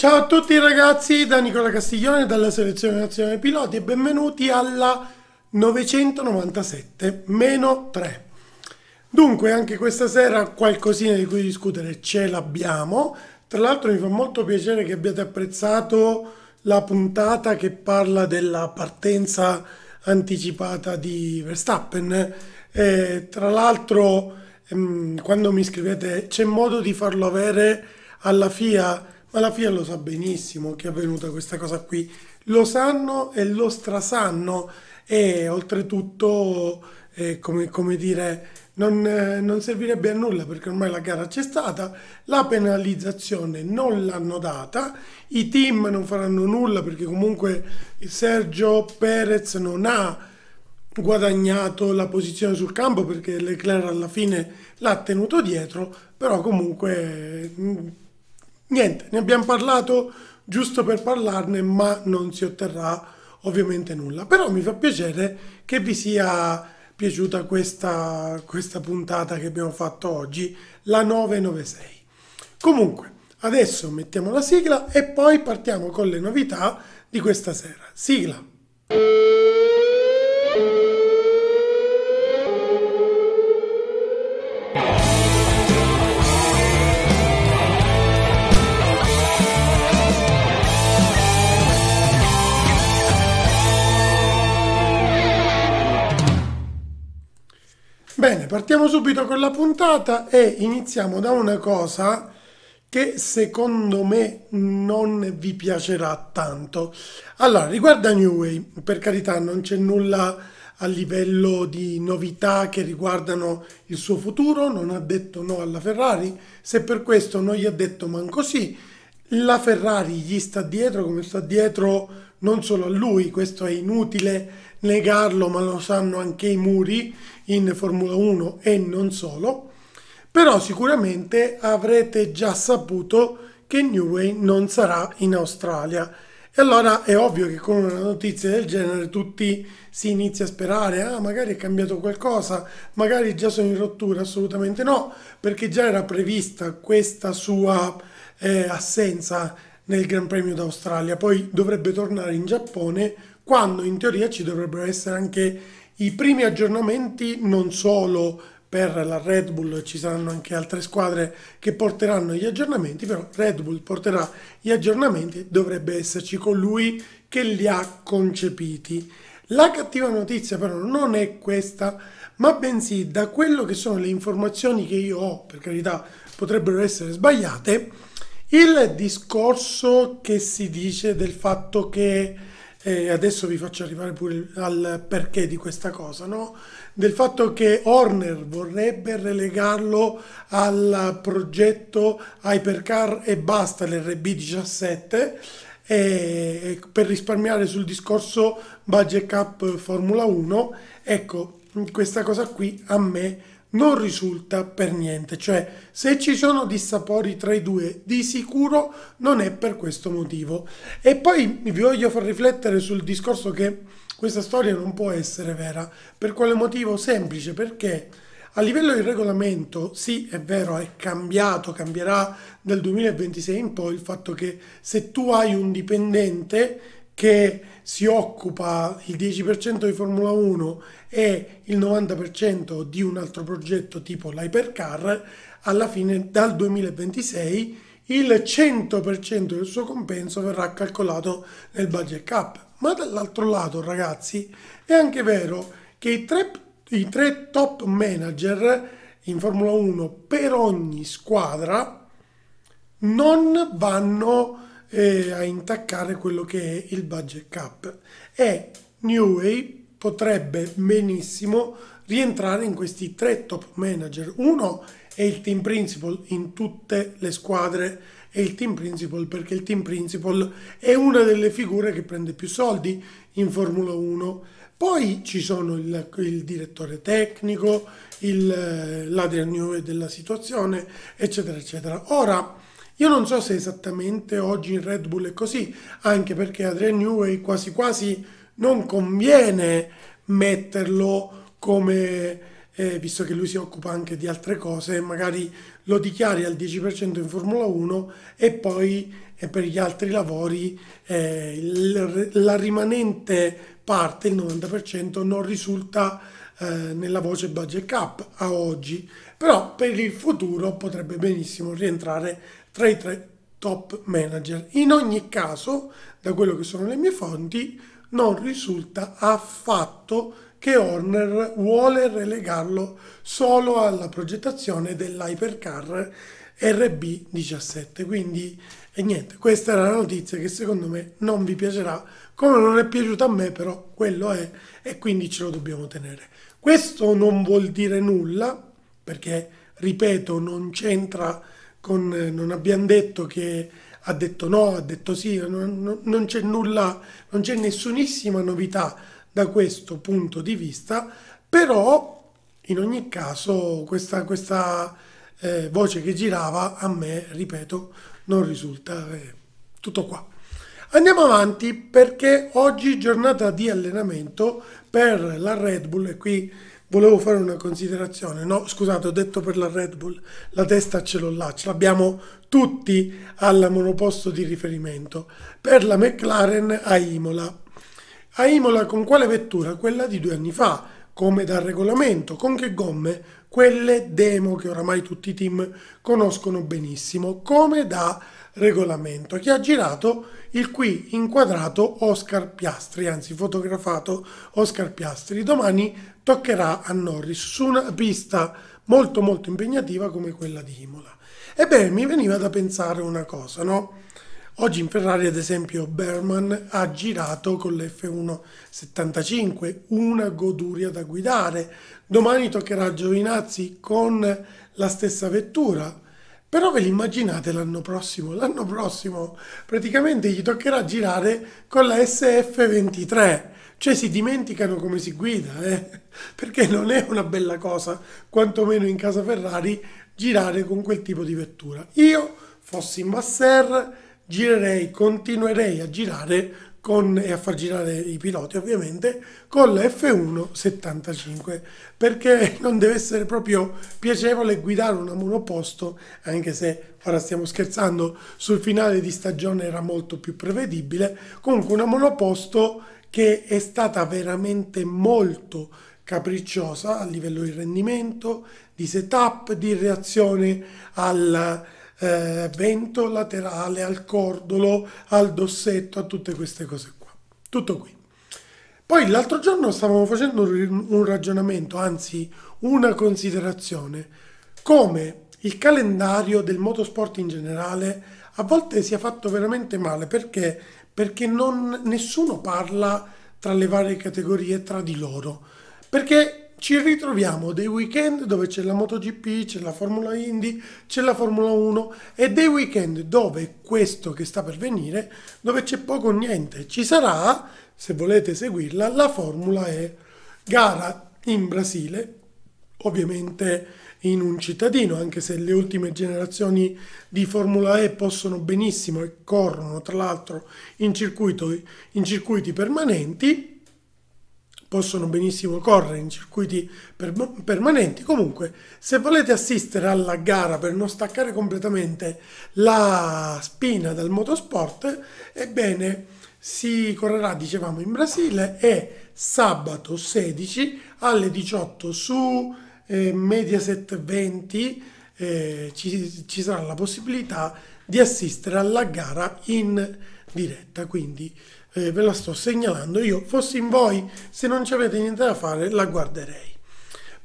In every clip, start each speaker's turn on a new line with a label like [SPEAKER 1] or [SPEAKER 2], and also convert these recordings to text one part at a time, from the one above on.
[SPEAKER 1] Ciao a tutti ragazzi da Nicola Castiglione dalla Selezione Nazionale Piloti e benvenuti alla 997-3. Dunque anche questa sera qualcosina di cui discutere ce l'abbiamo. Tra l'altro mi fa molto piacere che abbiate apprezzato la puntata che parla della partenza anticipata di Verstappen. E, tra l'altro ehm, quando mi scrivete c'è modo di farlo avere alla FIA ma la FIA lo sa benissimo che è avvenuta questa cosa qui, lo sanno e lo strasanno e oltretutto, eh, come, come, dire, non, eh, non servirebbe a nulla perché ormai la gara c'è stata, la penalizzazione non l'hanno data, i team non faranno nulla perché comunque Sergio Perez non ha guadagnato la posizione sul campo perché Leclerc alla fine l'ha tenuto dietro, però comunque mm, Niente, ne abbiamo parlato giusto per parlarne, ma non si otterrà ovviamente nulla. Però mi fa piacere che vi sia piaciuta questa, questa puntata che abbiamo fatto oggi, la 996. Comunque, adesso mettiamo la sigla e poi partiamo con le novità di questa sera. Sigla! partiamo subito con la puntata e iniziamo da una cosa che secondo me non vi piacerà tanto. Allora, riguarda New Way, per carità, non c'è nulla a livello di novità che riguardano il suo futuro, non ha detto no alla Ferrari, se per questo non gli ha detto manco sì, la Ferrari gli sta dietro come sta dietro non solo a lui, questo è inutile negarlo, ma lo sanno anche i muri in Formula 1 e non solo. Però sicuramente avrete già saputo che Newey non sarà in Australia. E allora è ovvio che con una notizia del genere tutti si inizia a sperare, ah magari è cambiato qualcosa, magari già sono in rottura, assolutamente no, perché già era prevista questa sua eh, assenza nel Gran Premio d'Australia, poi dovrebbe tornare in Giappone quando in teoria ci dovrebbero essere anche i primi aggiornamenti non solo per la Red Bull ci saranno anche altre squadre che porteranno gli aggiornamenti, però Red Bull porterà gli aggiornamenti, dovrebbe esserci colui che li ha concepiti. La cattiva notizia però non è questa, ma bensì da quello che sono le informazioni che io ho, per carità potrebbero essere sbagliate, il discorso che si dice del fatto che e adesso vi faccio arrivare pure al perché di questa cosa, no? del fatto che Horner vorrebbe relegarlo al progetto Hypercar e basta, l'RB17, e per risparmiare sul discorso budget cap Formula 1, ecco, questa cosa qui a me non risulta per niente, cioè se ci sono dissapori tra i due di sicuro non è per questo motivo. E poi vi voglio far riflettere sul discorso che questa storia non può essere vera, per quale motivo? Semplice, perché a livello di regolamento, sì, è vero, è cambiato, cambierà dal 2026 in poi il fatto che se tu hai un dipendente che si occupa il 10% di Formula 1 e il 90% di un altro progetto tipo l'Hypercar, alla fine dal 2026 il 100% del suo compenso verrà calcolato nel budget cap. Ma dall'altro lato, ragazzi, è anche vero che i tre, i tre top manager in Formula 1 per ogni squadra non vanno eh, a intaccare quello che è il budget cap e New Way potrebbe benissimo rientrare in questi tre top manager. Uno è il team principal in tutte le squadre è il team principal perché il team principal è una delle figure che prende più soldi in Formula 1. Poi ci sono il, il direttore tecnico, il, eh, l'Adrian Newey della situazione, eccetera, eccetera. Ora, io non so se esattamente oggi in Red Bull è così, anche perché Adrian Newey quasi quasi non conviene metterlo come, eh, visto che lui si occupa anche di altre cose, magari lo dichiari al 10% in Formula 1 e poi e eh, per gli altri lavori eh, il, la rimanente parte, il 90%, non risulta eh, nella voce budget cap a oggi, però per il futuro potrebbe benissimo rientrare tra i tre top manager. In ogni caso, da quello che sono le mie fonti, non risulta affatto che Horner vuole relegarlo solo alla progettazione dell'hypercar RB17, quindi e niente, questa era la notizia che secondo me non vi piacerà, come non è piaciuta a me, però quello è e quindi ce lo dobbiamo tenere. Questo non vuol dire nulla, perché ripeto, non c'entra con non abbiamo detto che ha detto no, ha detto sì, non, non, non c'è nulla, non c'è nessunissima novità da questo punto di vista, però in ogni caso questa, questa eh, voce che girava a me, ripeto, non risulta. È eh, tutto qua. Andiamo avanti perché oggi giornata di allenamento per la Red Bull e qui volevo fare una considerazione. No, scusate, ho detto per la Red Bull, la testa ce l'ho là, ce l'abbiamo tutti al monoposto di riferimento. Per la McLaren a Imola. A Imola con quale vettura? Quella di due anni fa come dal regolamento, con che gomme? Quelle demo che oramai tutti i team conoscono benissimo, come da regolamento, che ha girato il qui inquadrato Oscar Piastri, anzi fotografato Oscar Piastri. Domani toccherà a Norris su una pista molto molto impegnativa come quella di Imola. Ebbene, mi veniva da pensare una cosa, no? Oggi in Ferrari, ad esempio, Berman ha girato con l'F175 una goduria da guidare. Domani toccherà a Giovinazzi con la stessa vettura. Però ve l'immaginate l'anno prossimo? L'anno prossimo praticamente gli toccherà girare con la SF23, cioè si dimenticano come si guida, eh? perché non è una bella cosa, quantomeno in casa Ferrari, girare con quel tipo di vettura. Io fossi in Masser, girerei, continuerei a girare con, e a far girare i piloti ovviamente con la F1 75 perché non deve essere proprio piacevole guidare una monoposto anche se ora stiamo scherzando sul finale di stagione era molto più prevedibile comunque una monoposto che è stata veramente molto capricciosa a livello di rendimento di setup di reazione al eh, vento laterale, al cordolo, al dossetto, a tutte queste cose qua. Tutto qui. Poi l'altro giorno stavamo facendo un ragionamento, anzi una considerazione, come il calendario del motorsport in generale a volte sia fatto veramente male perché, perché non, nessuno parla tra le varie categorie tra di loro. Perché ci ritroviamo dei weekend dove c'è la MotoGP, c'è la Formula Indy, c'è la Formula 1 e dei weekend dove questo che sta per venire, dove c'è poco o niente. Ci sarà, se volete seguirla, la Formula E, gara in Brasile, ovviamente in un cittadino, anche se le ultime generazioni di Formula E possono benissimo e corrono tra l'altro in, in circuiti permanenti possono benissimo correre in circuiti per permanenti. Comunque, se volete assistere alla gara per non staccare completamente la spina dal motorsport, ebbene si correrà, dicevamo, in Brasile e sabato 16 alle 18 su eh, Mediaset 20 eh, ci, ci sarà la possibilità di assistere alla gara in Brasile diretta, quindi eh, ve la sto segnalando io. Fossi in voi, se non ci avete niente da fare, la guarderei.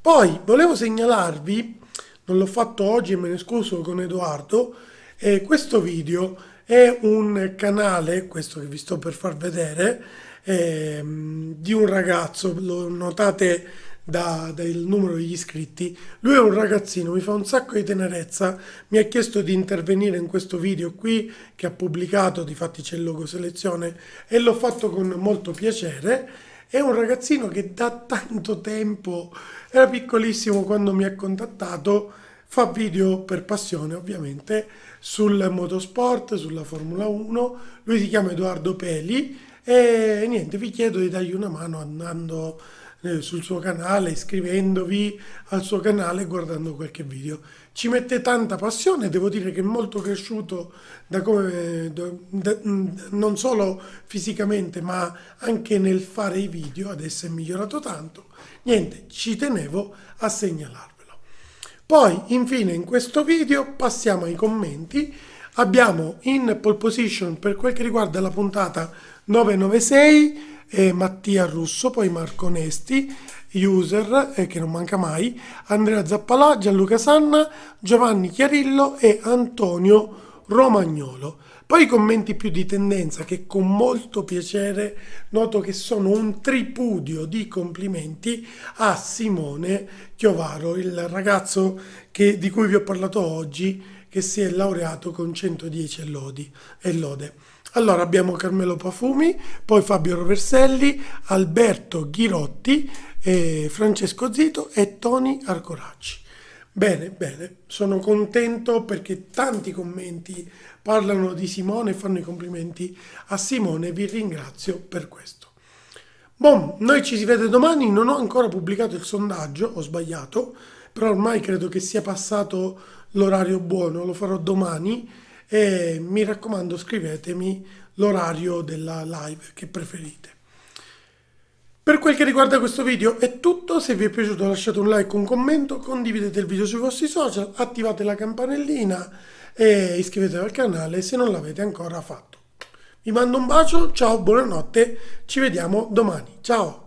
[SPEAKER 1] Poi volevo segnalarvi, non l'ho fatto oggi e me ne scuso con Edoardo, eh, questo video è un canale, questo che vi sto per far vedere, eh, di un ragazzo, lo notate da, dal numero degli iscritti. Lui è un ragazzino, mi fa un sacco di tenerezza, mi ha chiesto di intervenire in questo video qui che ha pubblicato, difatti c'è il logo selezione e l'ho fatto con molto piacere. È un ragazzino che da tanto tempo, era piccolissimo quando mi ha contattato, fa video per passione ovviamente sul motorsport, sulla Formula 1. Lui si chiama Edoardo Peli e niente, vi chiedo di dargli una mano andando eh, sul suo canale, iscrivendovi al suo canale e guardando qualche video. Ci mette tanta passione, devo dire che è molto cresciuto da come, da, non solo fisicamente ma anche nel fare i video, adesso è migliorato tanto. Niente, ci tenevo a segnalarvelo. Poi infine in questo video passiamo ai commenti. Abbiamo in pole position per quel che riguarda la puntata 996 eh, Mattia Russo, poi Marco Nesti, User, eh, che non manca mai, Andrea Zappalà, Gianluca Sanna, Giovanni Chiarillo e Antonio Romagnolo. Poi i commenti più di tendenza che con molto piacere noto che sono un tripudio di complimenti a Simone Chiovaro, il ragazzo che, di cui vi ho parlato oggi, che si è laureato con 110 e lodi, e lode. Allora abbiamo Carmelo Pafumi, poi Fabio Roverselli, Alberto Ghirotti, eh, Francesco Zito e Tony Arcoracci. Bene, bene, sono contento perché tanti commenti parlano di Simone e fanno i complimenti a Simone, vi ringrazio per questo. Bom, noi ci si vede domani, non ho ancora pubblicato il sondaggio, ho sbagliato, però ormai credo che sia passato l'orario buono, lo farò domani e mi raccomando scrivetemi l'orario della live che preferite. Per quel che riguarda questo video è tutto, se vi è piaciuto lasciate un like, un commento, condividete il video sui vostri social, attivate la campanellina e iscrivetevi al canale se non l'avete ancora fatto. Vi mando un bacio, ciao, buonanotte, ci vediamo domani, ciao!